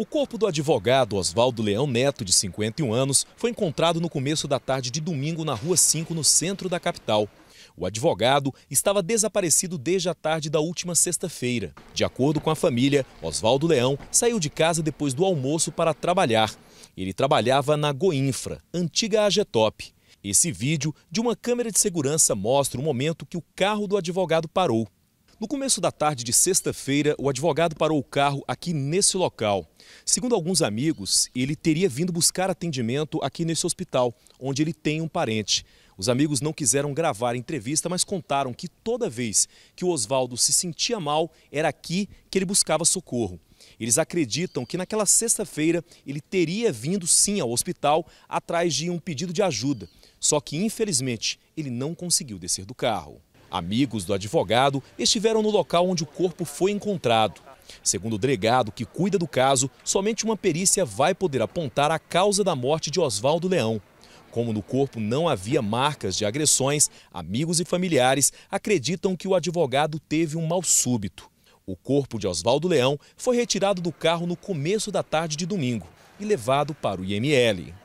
O corpo do advogado Oswaldo Leão Neto, de 51 anos, foi encontrado no começo da tarde de domingo na Rua 5, no centro da capital. O advogado estava desaparecido desde a tarde da última sexta-feira. De acordo com a família, Oswaldo Leão saiu de casa depois do almoço para trabalhar. Ele trabalhava na Goinfra, antiga Agetop. Esse vídeo de uma câmera de segurança mostra o momento que o carro do advogado parou. No começo da tarde de sexta-feira, o advogado parou o carro aqui nesse local. Segundo alguns amigos, ele teria vindo buscar atendimento aqui nesse hospital, onde ele tem um parente. Os amigos não quiseram gravar a entrevista, mas contaram que toda vez que o Oswaldo se sentia mal, era aqui que ele buscava socorro. Eles acreditam que naquela sexta-feira ele teria vindo sim ao hospital atrás de um pedido de ajuda. Só que, infelizmente, ele não conseguiu descer do carro. Amigos do advogado estiveram no local onde o corpo foi encontrado. Segundo o delegado que cuida do caso, somente uma perícia vai poder apontar a causa da morte de Oswaldo Leão. Como no corpo não havia marcas de agressões, amigos e familiares acreditam que o advogado teve um mal súbito. O corpo de Oswaldo Leão foi retirado do carro no começo da tarde de domingo e levado para o IML.